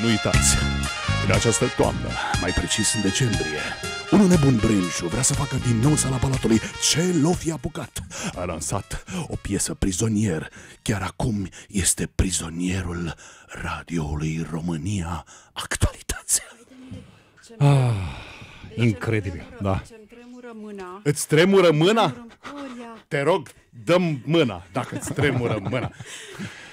nu uitați, în această toamnă, mai precis în decembrie, un nebun Brânșu vrea să facă din nou sala palatului ce l-o fi apucat. A lansat o piesă prizonier. Chiar acum este prizonierul radioului România Actualități. Ah, incredibil, da. Îți tremură mâna? te rog, dăm mâna dacă îți tremură mâna.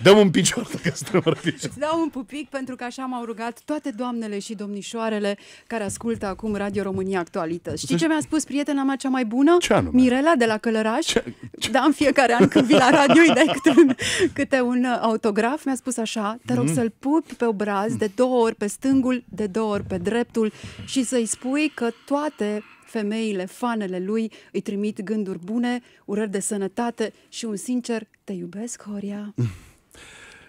Dăm un picior dacă îți tremură picior. Îți dau un pupic pentru că așa m-au rugat toate doamnele și domnișoarele care ascultă acum Radio România Actualități. Știi ce mi-a spus prietena mea cea mai bună? Ce anume? Mirela de la Călăraș. Ce? ce? Da, în fiecare an când vii la radio îi dai câte un, câte un uh, autograf. Mi-a spus așa, te rog mm. să-l pupi pe obraz de două ori pe stângul, de două ori pe dreptul și să-i spui că toate femeile, fanele lui îi trimit gânduri bune, urări de sănătate și un sincer te iubesc, Horia.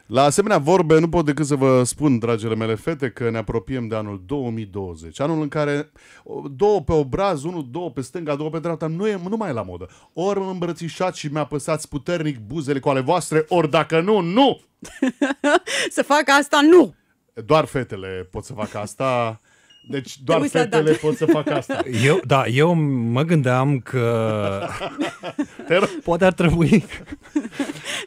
La asemenea vorbe nu pot decât să vă spun, dragile mele fete, că ne apropiem de anul 2020. Anul în care două pe obraz, unul, două pe stânga, două pe dreapta, nu e nu mai e la modă. Ori mă îmbrățișați și mi-apăsați puternic buzele cu ale voastre, ori dacă nu, nu! să fac asta, nu! Doar fetele pot să facă asta. Deci doar Te fetele pot să facă asta. Eu, da, eu mă gândeam că poate ar trebui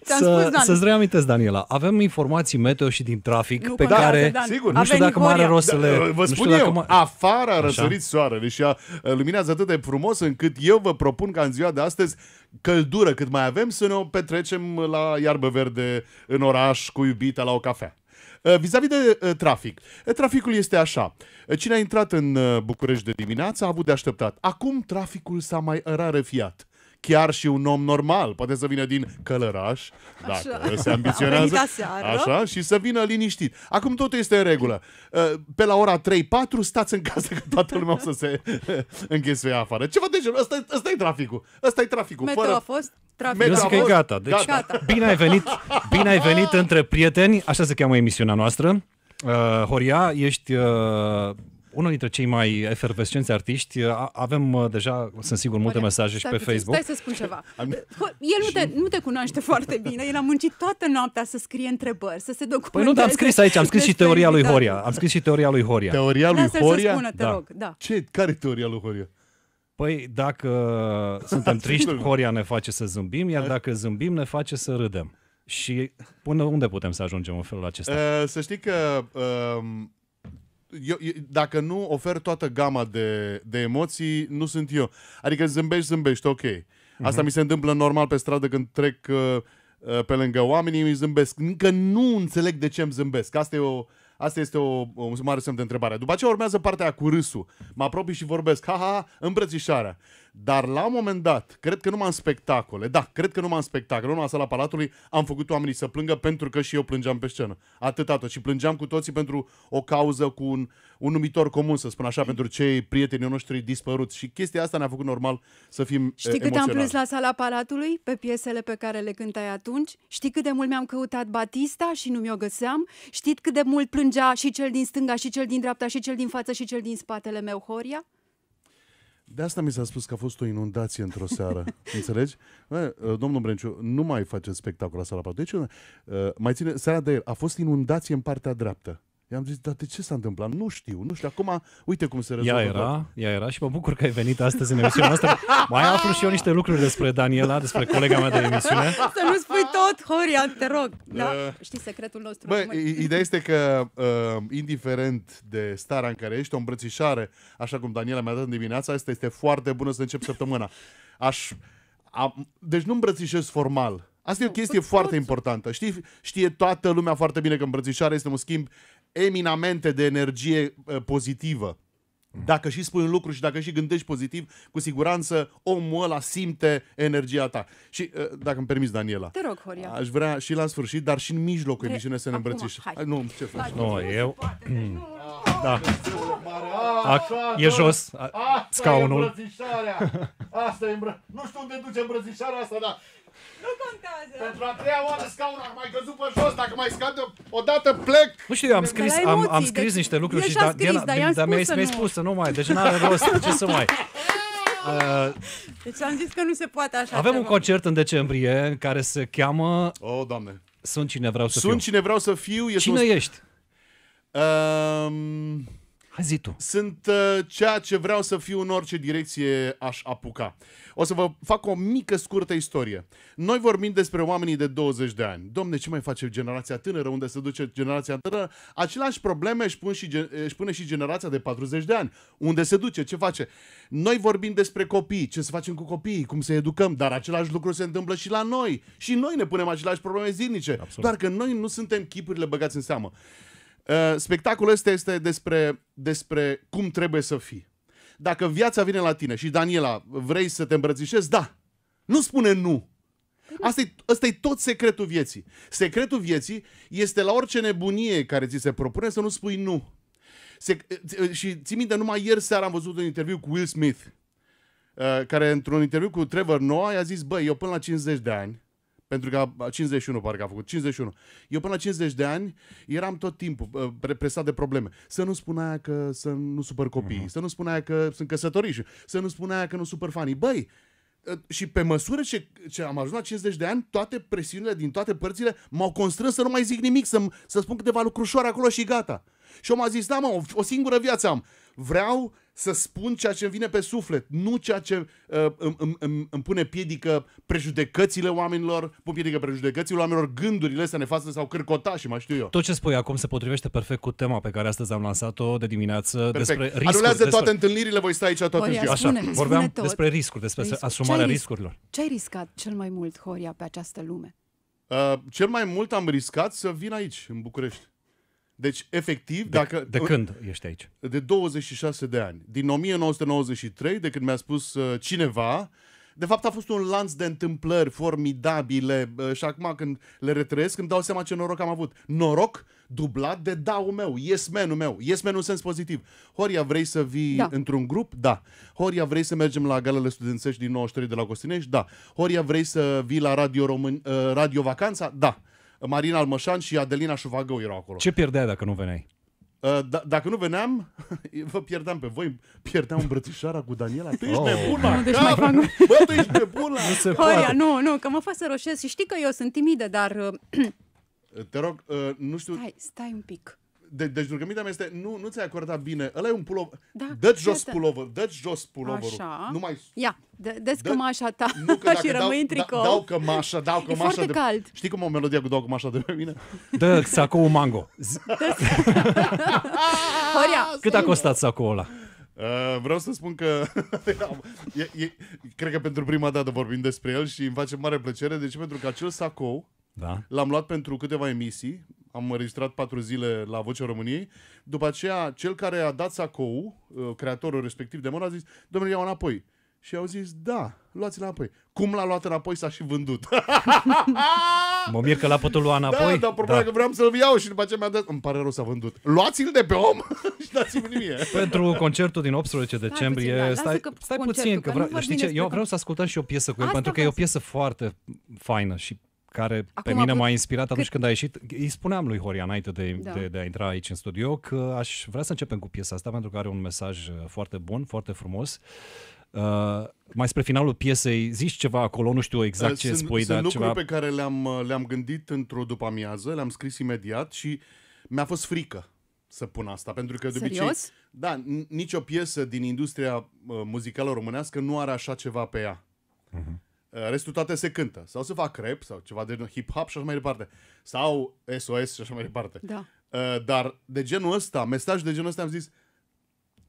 să, spus, să-ți reamintesc, Daniela. Avem informații meteo și din trafic nu pe da, care da, sigur. nu știu dacă mai are rost să da, le... Da, vă spun eu, dacă afară a răsărit soarele și a, luminează atât de frumos încât eu vă propun ca în ziua de astăzi căldură cât mai avem să ne o petrecem la iarbă verde în oraș cu iubita la o cafea. Uh, vis-a-vis de uh, trafic. Uh, traficul este așa. Cine a intrat în București de dimineață a avut de așteptat. Acum traficul s-a mai rarefiat chiar și un om normal. Poate să vină din Călăraș, dacă așa. se ambiționează, așa, și să vină liniștit. Acum totul este în regulă. Uh, pe la ora 3-4 stați în casă că toată lumea o să se închesuie afară. vă de genul. Asta, asta e traficul. Asta e traficul. Metro Fără... a fost Eu zic că e gata. Deci, gata. Bine, ai venit, bine ai venit ah. între prieteni, așa se cheamă emisiunea noastră. Uh, Horia, ești uh, unul dintre cei mai efervescenți artiști. Avem uh, deja, sunt sigur, multe mesaje și pe Facebook. Stai să spun ceva. El nu te, nu te cunoaște foarte bine. El a muncit toată noaptea să scrie întrebări, să se documenteze. Păi nu, dar am scris aici, am scris și teoria lui Horia. Am scris și teoria lui Horia. Teoria lui Horia? Spună, te da. rog. Da. Ce? Care e teoria lui Horia? Păi dacă uh, suntem triști, Horia ne face să zâmbim, iar dacă zâmbim ne face să râdem. Și până unde putem să ajungem în felul acesta? Uh, să știi că uh, eu, eu, dacă nu ofer toată gama de, de emoții, nu sunt eu. Adică zâmbești, zâmbești, ok. Asta uh-huh. mi se întâmplă normal pe stradă când trec uh, uh, pe lângă oamenii, îmi zâmbesc. Încă nu înțeleg de ce îmi zâmbesc. Asta e o... Asta este o, o mare semn de întrebare. După aceea urmează partea cu râsul. Mă apropii și vorbesc. Ha, ha, ha îmbrățișarea. Dar la un moment dat, cred că numai în spectacole, da, cred că numai în spectacole, numai în sala Palatului, am făcut oamenii să plângă pentru că și eu plângeam pe scenă. Atâta tot. Și plângeam cu toții pentru o cauză cu un, un numitor comun, să spun așa, mm. pentru cei prieteni noștri dispăruți. Și chestia asta ne-a făcut normal să fim Știi emoționali. cât am plâns la sala Palatului, pe piesele pe care le cântai atunci? Știi cât de mult mi-am căutat Batista și nu mi-o găseam? Știi cât de mult plângea și cel din stânga, și cel din dreapta, și cel din față, și cel din spatele meu, Horia? De asta mi s-a spus că a fost o inundație într-o seară. Înțelegi? Uh, domnul Brenciu, nu mai faceți spectacol la sala 4. Deci, uh, mai ține, seara de el, a fost inundație în partea dreaptă. I-am zis, dar de ce s-a întâmplat? Nu știu, nu știu. Acum, uite cum se rezolvă. Ea era, tot. ea era și mă bucur că ai venit astăzi în emisiunea noastră. Mai aflu și eu niște lucruri despre Daniela, despre colega mea de emisiune. Să nu spui tot, Horia, te rog. Da, uh, știi secretul nostru. Bă, ideea este că, uh, indiferent de starea în care ești, o îmbrățișare, așa cum Daniela mi-a dat în dimineața, asta este foarte bună să încep săptămâna. Aș, am, deci nu îmbrățișez formal, Asta e o chestie foarte importantă. Știi, știe toată lumea foarte bine că îmbrățișarea este un schimb eminamente de energie uh, pozitivă. Dacă și spui un lucru și dacă și gândești pozitiv, cu siguranță omul ăla simte energia ta. Și uh, dacă îmi permiți, Daniela. Te rog, Horia. Aș vrea și la sfârșit, dar și în mijlocul Re... emisiunii să ne îmbrățișăm. Nu, ce faci? Nu, no, eu... Ah, da. A, e jos a, asta scaunul. E asta e îmbră... Nu știu unde duce îmbrățișarea asta, dar nu contează. Pentru a treia oară scaunul ar mai căzut pe jos. Dacă mai scad o dată, plec. Nu știu, am scris, am, emoții, am deci scris deci niște lucruri și da, da, da, mi-ai spus, spus să nu mai. Deci n-are rost. Ce să mai... Uh, deci am zis că nu se poate așa Avem ceva. un concert în decembrie care se cheamă... Oh, doamne. Sunt cine vreau să Sunt fiu. Sunt cine vreau să fiu. cine un... ești? Ehm, Zi tu. Sunt uh, ceea ce vreau să fiu în orice direcție aș apuca. O să vă fac o mică, scurtă istorie. Noi vorbim despre oamenii de 20 de ani. Domne, ce mai face generația tânără? Unde se duce generația tânără? Același probleme își, pun și, își pune și generația de 40 de ani. Unde se duce? Ce face? Noi vorbim despre copii, ce să facem cu copiii, cum să educăm, dar același lucru se întâmplă și la noi. Și noi ne punem același probleme zilnice, Absolut. doar că noi nu suntem chipurile băgați în seamă. Uh, spectacolul ăsta este despre, despre cum trebuie să fii. Dacă viața vine la tine și Daniela, vrei să te îmbrățișezi? Da. Nu spune nu. Asta e, asta e tot secretul vieții. Secretul vieții este la orice nebunie care ți se propune să nu spui nu. Se, uh, și ții minte, numai ieri seara am văzut un interviu cu Will Smith, uh, care într-un interviu cu Trevor Noah i-a zis, băi, eu până la 50 de ani pentru că 51 parcă a făcut, 51. Eu până la 50 de ani eram tot timpul uh, presat de probleme. Să nu spun aia că să nu supăr copiii, uh-huh. să nu spun aia că sunt căsătoriși, să nu spun aia că nu supăr fanii. Băi, uh, și pe măsură ce, ce am ajuns la 50 de ani, toate presiunile din toate părțile m-au constrâns să nu mai zic nimic, să, să spun câteva lucrușoare acolo și gata. Și om a zis, da mă, o, o singură viață am vreau să spun ceea ce îmi vine pe suflet, nu ceea ce uh, îmi, îmi, îmi pune piedică prejudecățile oamenilor, pun piedică prejudecățile oamenilor, gândurile astea nefaste sau cârcota și mai știu eu. Tot ce spui acum se potrivește perfect cu tema pe care astăzi am lansat-o de dimineață perfect. despre riscuri. Anulează despre... toate întâlnirile, voi sta aici toată Horia, ziua. Așa, vorbeam tot. despre riscuri, despre riscuri. asumarea ce riscurilor. Ce ai riscat cel mai mult, Horia, pe această lume? Uh, cel mai mult am riscat să vin aici, în București. Deci, efectiv, de, dacă... De când ești aici? De 26 de ani. Din 1993, de când mi-a spus uh, cineva, de fapt a fost un lanț de întâmplări formidabile uh, și acum când le retrăiesc îmi dau seama ce noroc am avut. Noroc dublat de daul meu, yes man meu, yes man în sens pozitiv. Horia, vrei să vii da. într-un grup? Da. Horia, vrei să mergem la galele studențești din 93 de la Costinești? Da. Horia, vrei să vii la Radio, Român... Uh, Radio Vacanța? Da. Marina Almășan și Adelina Șuvagău erau acolo. Ce pierdeai dacă nu veneai? Uh, D- da, dacă nu veneam, vă pierdeam pe voi, pierdeam îmbrățișarea cu Daniela. Tu ești oh. nebun la nu, deci cap! Fac... Bă, tu ești nebun la nu, se Horia, nu, nu, că mă fac să roșesc. și știi că eu sunt timidă, dar... Uh, Te rog, uh, nu știu... Stai, stai un pic de, deci rugămintea mea este, nu, nu ți-ai acordat bine, ăla e un pulover, da, dă-ți jos pulover, dă-ți jos pulover. Așa. Nu mai... Ia, dă, ți cămașa ta nu, că și rămâi dau, în da, tricou. dau cămașa, dau cămașa. E foarte de... cald. Știi cum o melodie cu dau cămașa de pe mine? Dă sacou mango. Horia. Cât a costat sacoul ăla? Uh, vreau să spun că e, e, cred că pentru prima dată vorbim despre el și îmi face mare plăcere. de Deci pentru că acel sacou da. l-am luat pentru câteva emisii am înregistrat patru zile la Vocea României. După aceea, cel care a dat sacou, uh, creatorul respectiv de mână, a zis, domnule, iau înapoi. Și au zis, da, luați-l înapoi. Cum l-a luat înapoi, s-a și vândut. mă mir că l-a putut lua da, înapoi. Da, dar problema da. că vreau să-l iau și după aceea mi-a dat, îmi pare rău, s-a vândut. Luați-l de pe om și dați-mi mie. Pentru concertul din 18 decembrie, stai, puțin, da, stai, stai puțin, că, că vreau, știi ce, eu vreau să ascultăm și o piesă cu el, Asta pentru că e o piesă foarte faină și care Acum pe mine m-a inspirat cât... atunci când a ieșit. Îi spuneam lui Horia înainte de, da. de, de a intra aici în studio că aș vrea să începem cu piesa asta pentru că are un mesaj uh, foarte bun, foarte frumos. Uh, mai spre finalul piesei zici ceva acolo, nu știu exact uh, ce sunt, spui, sunt dar lucruri ceva... pe care le-am, uh, le-am gândit într-o după-amiază, le-am scris imediat și mi-a fost frică să pun asta, pentru că de Serios? obicei... Da, nicio piesă din industria muzicală românească nu are așa ceva pe ea. Uh-huh. Ă, restul toate se cântă. Sau se fac rap sau ceva de genul hip-hop și așa mai departe. Sau SOS și așa mai departe. Da. Ă, dar de genul ăsta, mesaj de genul ăsta am zis,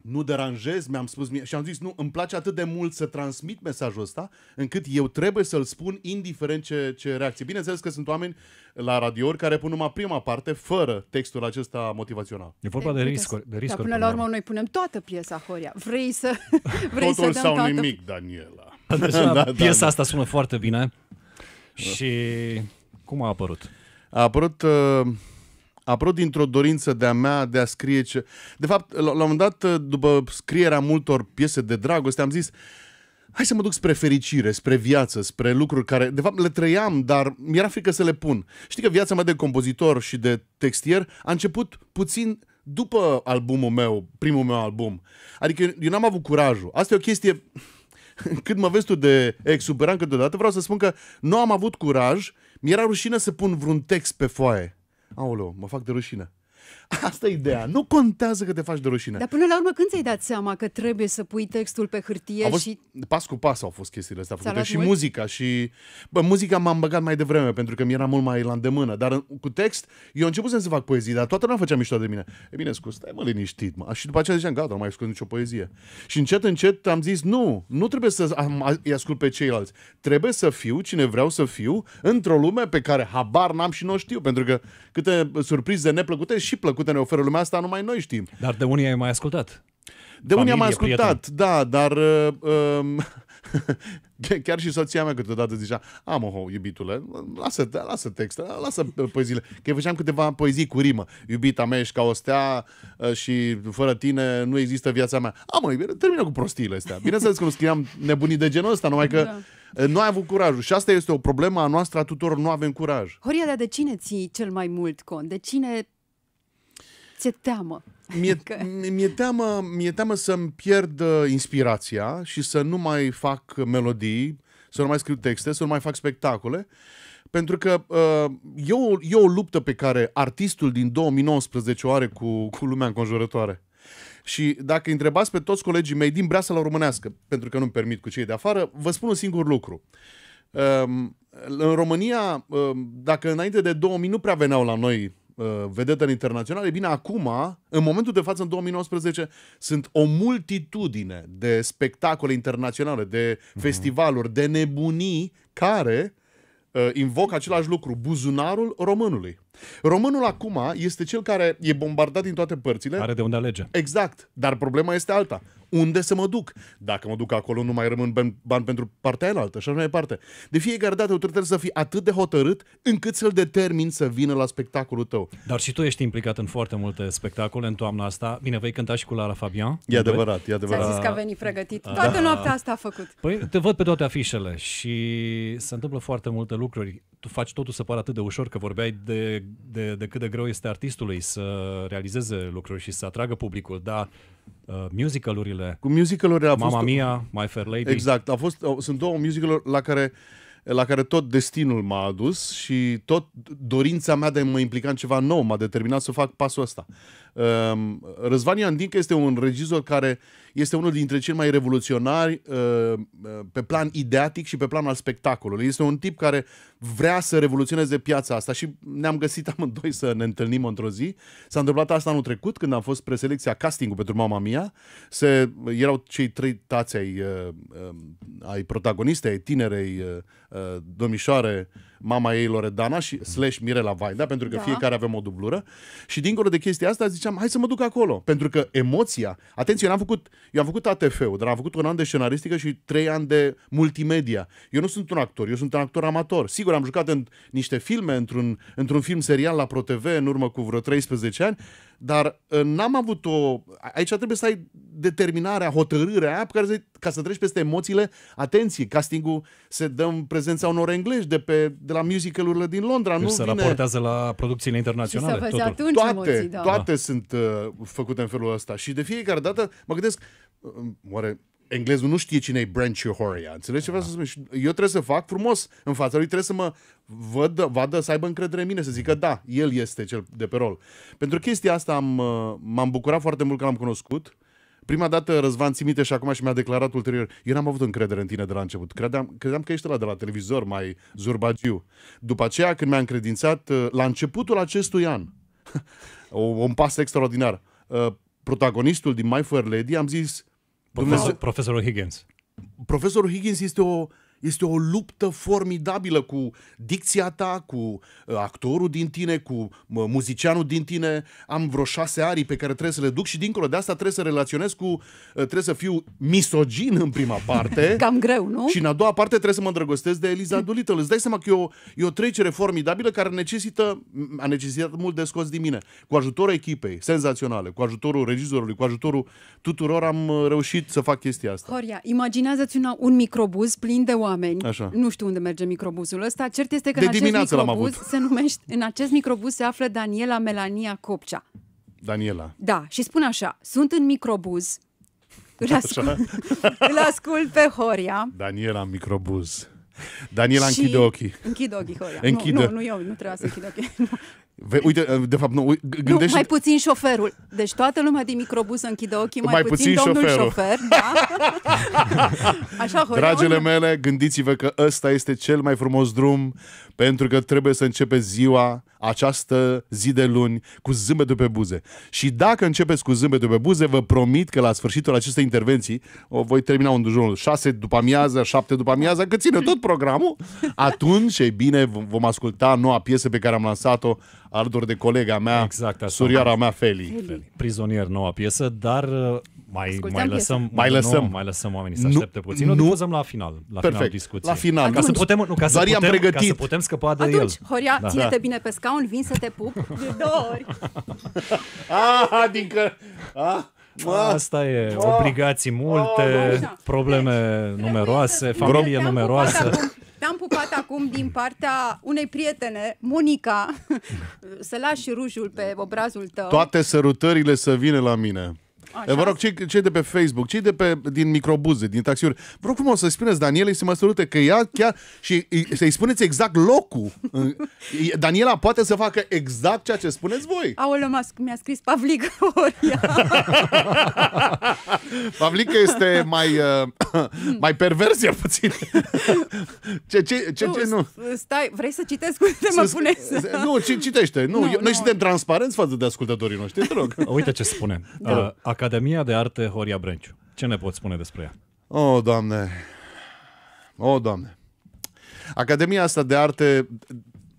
nu deranjez, mi-am spus mie și am zis, nu, îmi place atât de mult să transmit mesajul ăsta, încât eu trebuie să-l spun indiferent ce, ce reacție. Bineînțeles că sunt oameni la radio care pun numai prima parte, fără textul acesta motivațional. E vorba de, de riscuri. De riscuri dar până la urmă noi punem toată piesa, Horia. Vrei să... Vrei Totul să dăm sau toată... nimic, Daniela. Deja da, piesa da, asta sună foarte bine. Și cum a apărut? A apărut, uh, a apărut dintr-o dorință de-a mea de a scrie ce... De fapt, la, la un moment dat, uh, după scrierea multor piese de dragoste, am zis hai să mă duc spre fericire, spre viață, spre lucruri care, de fapt, le trăiam, dar mi-era frică să le pun. Știi că viața mea de compozitor și de textier a început puțin după albumul meu, primul meu album. Adică eu n-am avut curajul. Asta e o chestie cât mă vezi tu de exuberant câteodată, vreau să spun că nu am avut curaj, mi-era rușine să pun vreun text pe foaie. Aoleu, mă fac de rușine. Asta e ideea. Nu contează că te faci de rușine. Dar până la urmă când ți-ai dat seama că trebuie să pui textul pe hârtie fost, și... Pas cu pas au fost chestiile astea făcute. Și mult? muzica și... Bă, muzica m-am băgat mai devreme pentru că mi era mult mai la îndemână. Dar cu text, eu începusem să fac poezii, dar toată lumea făcea mișto de mine. E bine, scuz, stai mă liniștit, mă. Și după aceea ziceam, gata, nu mai scot nicio poezie. Și încet, încet am zis, nu, nu trebuie să îi ascult pe ceilalți. Trebuie să fiu cine vreau să fiu într-o lume pe care habar n-am și nu n-o știu. Pentru că câte surprize neplăcute și plăcute ne oferă lumea asta, numai noi știm. Dar de unii ai mai ascultat. De unii am ascultat, prieteni. da, dar uh, um, chiar și soția mea câteodată zicea, o iubitule, lasă, lasă texte, lasă poeziile. Că făceam câteva poezii cu rimă. Iubita mea ești ca o stea uh, și fără tine nu există viața mea. Am iubire. termină cu prostiile astea. Bineînțeles că nu scriam nebunii de genul ăsta, numai că da. Uh, nu ai avut curajul. Și asta este o problemă a noastră a tuturor, nu avem curaj. Horia, dar de cine ții cel mai mult cont? De cine Ți-e teamă. Mi-e, că... mi-e, teamă, mi-e teamă să-mi pierd uh, inspirația și să nu mai fac melodii, să nu mai scriu texte, să nu mai fac spectacole, pentru că uh, e, o, e o luptă pe care artistul din 2019 o are cu, cu lumea înconjurătoare. Și dacă întrebați pe toți colegii mei din la românească, pentru că nu-mi permit cu cei de afară, vă spun un singur lucru. Um, în România, um, dacă înainte de 2000 nu prea veneau la noi Uh, internațional, e Bine, acum, în momentul de față, în 2019, sunt o multitudine de spectacole internaționale, de mhm. festivaluri, de nebunii care uh, invoc invocă același lucru, buzunarul românului. Românul acum este cel care e bombardat din toate părțile. Are de unde alege. Exact. Dar problema este alta. Unde să mă duc? Dacă mă duc acolo, nu mai rămân bani pentru partea altă și așa mai departe. De fiecare dată tu trebuie să fii atât de hotărât încât să-l determin să vină la spectacolul tău. Dar și tu ești implicat în foarte multe spectacole în toamna asta. Bine, vei cânta și cu Lara Fabian. E adevărat, e adevărat. Ți-a zis că a venit pregătit. Da. Toată da. noaptea asta a făcut. Păi te văd pe toate afișele și se întâmplă foarte multe lucruri. Tu faci totul să pară atât de ușor că vorbeai de de, de cât de greu este artistului să realizeze lucruri și să atragă publicul, dar uh, musicalurile, cu musicalurile a Mama Mia, My Fair Lady. Exact, a fost, sunt două musicaluri la care la care tot destinul m-a adus și tot dorința mea de a mă implica în ceva nou m-a determinat să fac pasul ăsta. Ehm, Răzvan Ioan Dincă este un regizor care este unul dintre cei mai revoluționari ehm, pe plan ideatic și pe plan al spectacolului. Este un tip care vrea să revoluționeze piața asta și ne-am găsit amândoi să ne întâlnim într-o zi. S-a întâmplat asta anul trecut când am fost preselecția castingul pentru Mama Mia. Se, erau cei trei tați ai, ehm, ai protagonistei, ai tinerei domnișoare, mama ei Loredana și slash Mirela Vaida, pentru că da. fiecare avem o dublură. Și dincolo de chestia asta, ziceam, hai să mă duc acolo. Pentru că emoția, atenție, eu am făcut, eu am făcut ATF-ul, dar am făcut un an de scenaristică și trei ani de multimedia. Eu nu sunt un actor, eu sunt un actor amator. Sigur, am jucat în niște filme, într-un, într-un film serial la ProTV în urmă cu vreo 13 ani, dar uh, n-am avut o... Aici trebuie să ai determinarea, hotărârea aia care, să... ca să treci peste emoțiile. Atenție, castingul se dă în prezența unor englezi de, pe, de la musicalurile din Londra. Deci nu se vine... raportează la producțiile internaționale. Și totul. Atunci toate, emoții, da. toate da. sunt uh, făcute în felul ăsta. Și de fiecare dată mă gândesc, uh, oare englezul nu știe cine e Branch Horia. Înțelegi ce vreau da. să spun? Eu trebuie să fac frumos în fața lui, trebuie să mă văd, vadă, să aibă încredere în mine, să zică da, el este cel de pe rol. Pentru chestia asta am, uh, m-am bucurat foarte mult că l-am cunoscut. Prima dată Răzvan țimite și acum și mi-a declarat ulterior, eu n-am avut încredere în tine de la început. Credeam, credeam că ești la de la televizor, mai zurbagiu. După aceea, când mi-a încredințat, uh, la începutul acestui an, un pas extraordinar, uh, protagonistul din My Fair Lady, am zis, Profesor, Profesorul Higgins. Profesorul Higgins este o este o luptă formidabilă cu dicția ta, cu uh, actorul din tine, cu muzicianul din tine. Am vreo șase arii pe care trebuie să le duc și dincolo de asta trebuie să relaționez cu... Uh, trebuie să fiu misogin în prima parte. Cam greu, nu? Și în a doua parte trebuie să mă îndrăgostesc de Eliza Doolittle. Îți dai seama că e o, e o trecere formidabilă care necesită, a necesitat mult de scos din mine. Cu ajutorul echipei, senzaționale, cu ajutorul regizorului, cu ajutorul tuturor am uh, reușit să fac chestia asta. Horia, imaginează-ți un microbuz plin de oameni oameni. Așa. Nu știu unde merge microbuzul ăsta. Cert este că de în acest microbuz se numește, în acest microbuz se află Daniela Melania Copcea. Daniela. Da, și spun așa, sunt în microbuz, îl ascult, îl ascult pe Horia. Daniela în microbuz. Daniela, și... închide ochii. Închide ochii, Horia. Închide. Nu, nu, nu eu, nu trebuie să închid ochii. Nu. Păi- uite, de fapt, nu, gândește... nu, mai puțin șoferul. Deci toată lumea din microbus închide ochii, mai, mai puțin, puțin domnul șoferul. șofer. Da? Așa, Dragile mele, gândiți-vă că ăsta este cel mai frumos drum, pentru că trebuie să începe ziua, această zi de luni, cu zâmbetul pe buze. Și dacă începeți cu zâmbetul pe buze, vă promit că la sfârșitul acestei intervenții, o voi termina un jurul 6 după amiază, 7 după amiază, că ține tot programul, atunci, e bine, vom asculta noua piesă pe care am lansat-o alături de colega mea, exact, surioara mea, Feli. Feli. Prizonier, noua piesă, dar uh, mai, mai lăsăm, piesă. mai lăsăm, Nou, mai lăsăm oamenii să aștepte nu, puțin. Nu, difuzăm la final, la Perfect. final discuție. La final. Atunci. Ca să putem, nu, ca să, putem, pregătit. ca să putem scăpa de Atunci, el. Horia, da. ține-te da. bine pe scaun, vin să te pup de două ori. ah, din că... Ah. Asta e, obligații multe, oh, probleme deci, numeroase, familie numeroasă. Te-am pupat acum din partea unei prietene, Monica, să lași rujul pe obrazul tău. Toate sărutările să vină la mine. Așa. Vă rog, cei, cei de pe Facebook, cei de pe, din microbuze, din taxiuri, vă rog frumos să spuneți Danielei să mă sărute că ea chiar și să-i spuneți exact locul. Daniela poate să facă exact ceea ce spuneți voi. Aoleu, mi-a scris Pavlic Pavlic este mai, uh, mai pervers eu puțin. ce, ce, ce, tu, ce, nu. Stai, vrei să citesc unde te mă pune? Nu, citește. Nu, nu, eu, noi nu. suntem transparenți față de ascultătorii noștri, te rog. Uite ce spune. Da. Uh, Academia de Arte Horia Brânciu. Ce ne poți spune despre ea? O, oh, Doamne! O, oh, Doamne! Academia asta de arte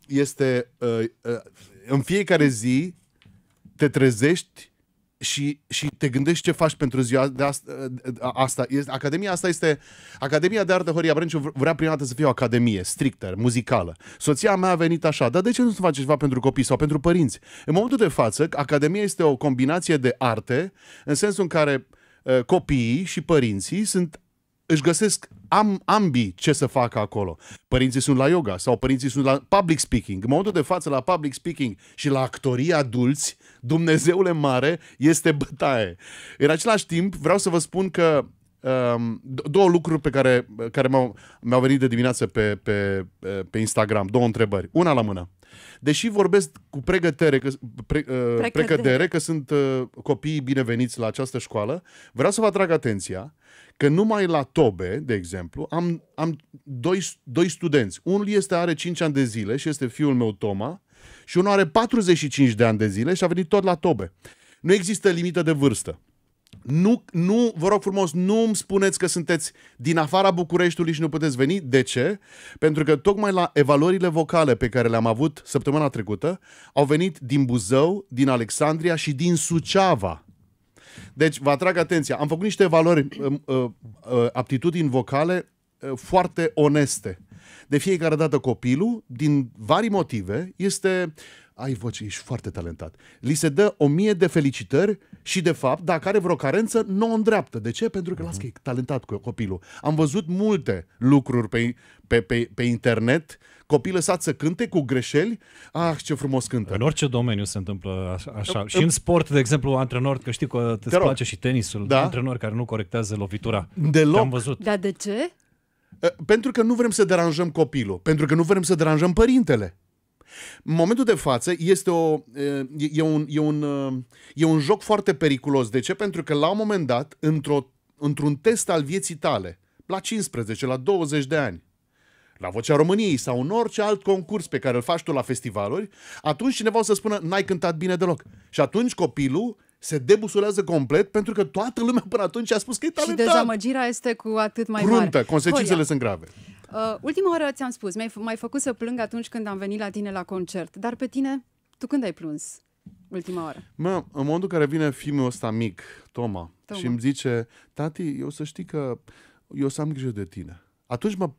este... Uh, uh, în fiecare zi te trezești și, și te gândești ce faci pentru ziua de ă, ă, asta. asta. Academia asta este... Academia de Artă Horia Brânciu vrea prima dată să fie o academie strictă, muzicală. Soția mea a venit așa, dar de ce nu faci ceva pentru copii sau pentru părinți? În momentul de față, Academia este o combinație de arte, în sensul în care ă, copiii și părinții sunt își găsesc am, ambii ce să facă acolo. Părinții sunt la yoga sau părinții sunt la public speaking. În momentul de față, la public speaking și la actorii adulți, Dumnezeule mare este bătaie. În același timp, vreau să vă spun că um, două lucruri pe care, care m-au, mi-au venit de dimineață pe, pe, pe Instagram, două întrebări. Una la mână. Deși vorbesc cu pregătere, că, pre, uh, precădere că sunt uh, copiii bineveniți la această școală, vreau să vă atrag atenția că numai la Tobe, de exemplu, am, am doi, doi studenți. Unul este are 5 ani de zile și este fiul meu Toma și unul are 45 de ani de zile și a venit tot la Tobe. Nu există limită de vârstă. Nu, nu, vă rog frumos, nu îmi spuneți că sunteți din afara Bucureștiului și nu puteți veni. De ce? Pentru că tocmai la evaluările vocale pe care le-am avut săptămâna trecută, au venit din Buzău, din Alexandria și din Suceava. Deci, vă atrag atenția. Am făcut niște valori, uh, uh, uh, aptitudini vocale foarte oneste. De fiecare dată copilul, din vari motive, este... Ai voce, ești foarte talentat. Li se dă o mie de felicitări și, de fapt, dacă are vreo carență, nu o îndreaptă. De ce? Pentru că, uh-huh. las că e talentat cu copilul. Am văzut multe lucruri pe, pe, pe, pe internet, copii lăsați să cânte cu greșeli. Ah, ce frumos cântă! În orice domeniu se întâmplă așa. Eu, și în sport, de exemplu, antrenor, că știi că te place și tenisul, da? antrenor care nu corectează lovitura. Deloc. am văzut. Dar de ce? Pentru că nu vrem să deranjăm copilul, pentru că nu vrem să deranjăm părintele. În momentul de față este o, e, e, un, e, un, e un joc foarte periculos. De ce? Pentru că la un moment dat, într-o, într-un test al vieții tale, la 15, la 20 de ani, la Vocea României sau în orice alt concurs pe care îl faci tu la festivaluri, atunci cineva o să spună, n-ai cântat bine deloc. Și atunci copilul se debusulează complet pentru că toată lumea până atunci a spus că e talentat. Și dezamăgirea este cu atât mai Cruntă, consecințele Horia. sunt grave. Uh, ultima oară ți-am spus, m ai mai făcut să plâng atunci când am venit la tine la concert, dar pe tine, tu când ai plâns ultima oară? Mă, în momentul în care vine filmul ăsta mic, Toma, Toma. și îmi zice, tati, eu să știi că eu să am grijă de tine. Atunci mă,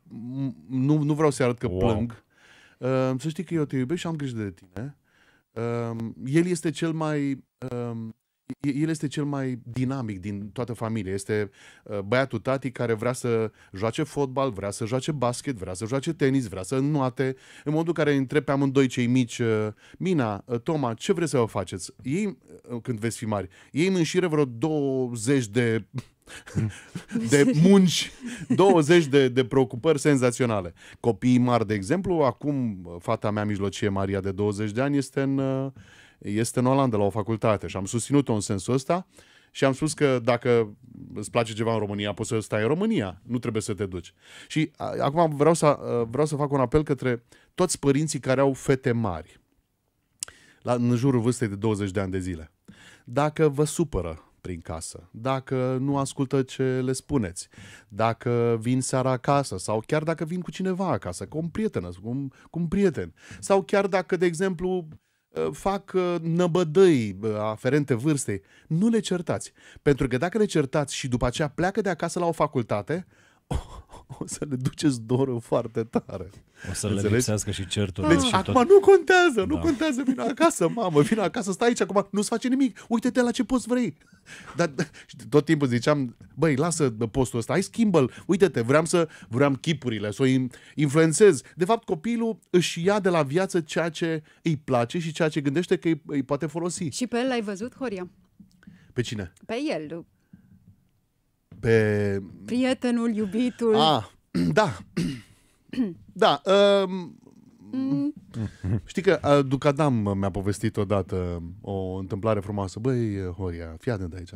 nu, nu vreau să arăt că wow. plâng. Uh, să știi că eu te iubesc și am grijă de tine. Uh, el este cel mai... Uh, el este cel mai dinamic din toată familia. Este uh, băiatul tati care vrea să joace fotbal, vrea să joace basket, vrea să joace tenis, vrea să înnoate. În modul în care îi întreb pe amândoi cei mici, uh, Mina, uh, Toma, ce vreți să vă faceți? Ei, când veți fi mari, ei îmi înșire vreo 20 de de munci, 20 de, de preocupări senzaționale. Copiii mari, de exemplu, acum fata mea mijlocie, Maria, de 20 de ani, este în este în Olanda la o facultate și am susținut-o în sensul ăsta și am spus că dacă îți place ceva în România, poți să stai în România, nu trebuie să te duci. Și acum vreau să, vreau să fac un apel către toți părinții care au fete mari, la, în jurul vârstei de 20 de ani de zile. Dacă vă supără prin casă, dacă nu ascultă ce le spuneți, dacă vin seara acasă sau chiar dacă vin cu cineva acasă, cu un prieten, cu un, cu un prieten, sau chiar dacă, de exemplu, Uh, fac uh, năbădăi aferente vârstei. Nu le certați. Pentru că dacă le certați și după aceea pleacă de acasă la o facultate, oh, o să le duceți dorul foarte tare. O să Înțelegi? le lipsească și certul. Deci, și acum tot... nu contează, da. nu contează, vin acasă, mamă, vin acasă, stai aici acum, nu-ți face nimic, uite-te la ce post vrei. Dar da, tot timpul ziceam, băi, lasă postul ăsta, hai schimbă-l, uite-te, vreau să, vreau chipurile, să o influențez. De fapt, copilul își ia de la viață ceea ce îi place și ceea ce gândește că îi, îi poate folosi. Și pe el l-ai văzut, Horia? Pe cine? Pe el pe... Prietenul, iubitul. Ah, da. da. Um... Mm. Știi că uh, Ducadam mi-a povestit odată o întâmplare frumoasă. Băi, Horia, fii atent aici.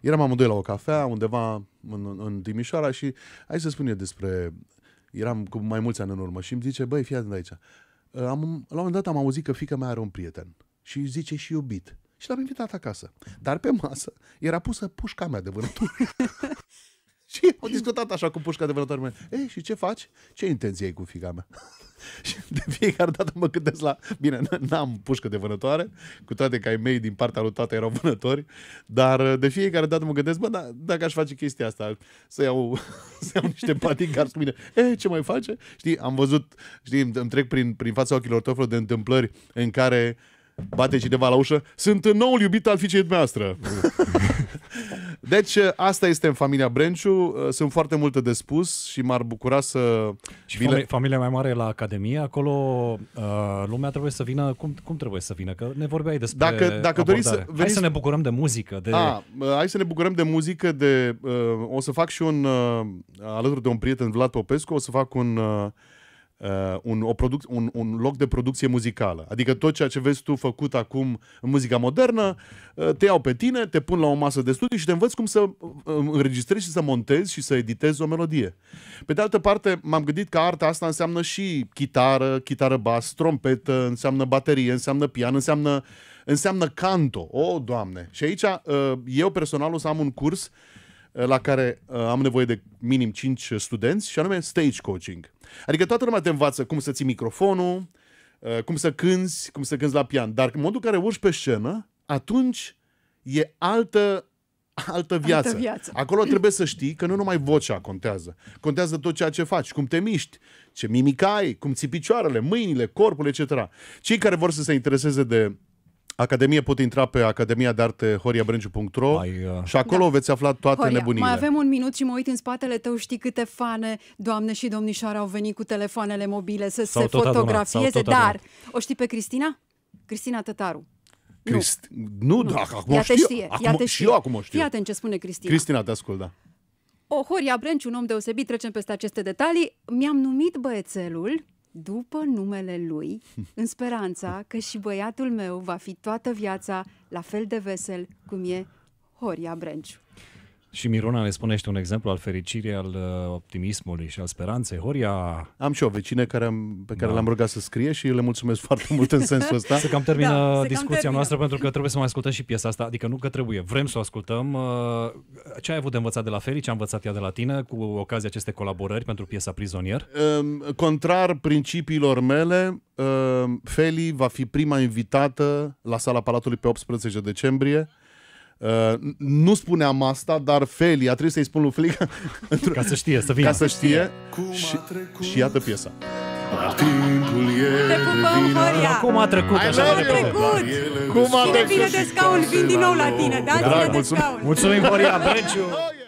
Eram amândoi la o cafea undeva în, în Timișoara și hai să spun eu despre... Eram cu mai mulți ani în urmă și îmi zice, băi, fii atent aici. Uh, am, la un moment dat am auzit că fica mea are un prieten și îi zice și iubit. Și l-am invitat acasă. Dar pe masă era pusă pușca mea de vânătură. Și au discutat așa cu pușca de vânătoare. Ei, și ce faci? Ce intenție ai cu figa mea? și de fiecare dată mă gândesc la... Bine, n-am pușcă de vânătoare, cu toate că ai mei din partea lui tata erau vânători, dar uh, de fiecare dată mă gândesc, bă, da, dacă aș face chestia asta, să iau, să iau niște patigari cu mine. E, ce mai face? Știi, am văzut, știi, îmi trec prin, prin fața ochilor tot felul de întâmplări în care bate cineva la ușă, sunt noul iubit al fiicei dumneavoastră. Deci, ă, asta este în familia Brenciu. Ă, sunt foarte multe de spus și m-ar bucura să... Și bile... Fami- familia mai mare la Academie, acolo uh, lumea trebuie să vină... Cum, cum trebuie să vină? Că ne vorbeai despre dacă, dacă doriți să veniți... Hai să ne bucurăm de muzică. De... A, hai să ne bucurăm de muzică. De, uh, o să fac și un... Uh, alături de un prieten, Vlad Popescu, o să fac un... Uh, uh, un, o produc- un, un loc de producție muzicală. Adică tot ceea ce vezi tu făcut acum în muzica modernă, uh, te iau pe tine, te pun la o masă de studiu și te învăț cum să uh, înregistrezi și să montezi și să editezi o melodie. Pe de altă parte, m-am gândit că arta asta înseamnă și chitară, chitară bas, trompetă, înseamnă baterie, înseamnă pian, înseamnă, înseamnă canto. O, oh, Doamne! Și aici uh, eu personal o să am un curs uh, Eh, la care eh, am nevoie de minim 5 studenți și anume stage coaching. Adică toată lumea te învață cum să ții microfonul, eh, cum să cânți, cum să cânți la pian, dar în modul în care urci pe scenă, atunci e altă altă viață. altă viață. Acolo trebuie să știi că nu numai vocea contează. Contează tot ceea ce faci, cum te miști, ce mimicai, cum ții picioarele, mâinile, corpul, etc. Cei care vor să se intereseze de Academie pot intra pe Academia de Arte horiabrânciu.ro uh... și acolo da. veți afla toate Horia, nebunile. Mai avem un minut și mă uit în spatele tău, știi câte fane, doamne și domnișoare, au venit cu telefoanele mobile să se fotografieze, adunat, dar o știi pe Cristina? Cristina Tătaru. Crist... Nu, nu, nu. Da, acum ea știu. Știe. Acum, știe. Și eu acum știu. Iată în ce spune Cristina. Cristina, te ascult, da. O, Horia Brenciu, un om deosebit, trecem peste aceste detalii. Mi-am numit băiețelul după numele lui, în speranța că și băiatul meu va fi toată viața la fel de vesel cum e Horia Brenciu. Și Miruna ne spune un exemplu al fericirii, al uh, optimismului și al speranței. Horia... Am și o vecină care am, pe care da. l-am rugat să scrie și le mulțumesc foarte mult în sensul ăsta. Să cam termină da, discuția cam termină. noastră pentru că trebuie să mai ascultăm și piesa asta. Adică nu că trebuie, vrem să o ascultăm. Uh, ce ai avut de învățat de la Feri, ce a învățat ea de la tine cu ocazia acestei colaborări pentru piesa Prizonier? Um, contrar principiilor mele, um, Feli va fi prima invitată la sala Palatului pe 18 decembrie Uh, nu spuneam asta, dar Feli. A trebuit să-i spun lui Felica ca să știe, să vină. Ca să știe și, și iată piesa. Timpul e Te pupăm, Horia! Cum a trecut așa? Cum a trecut! Cum a trecut! Cine vine de scaun, vin din nou la tine, da? a mulțumim, mulțumim Horia trecut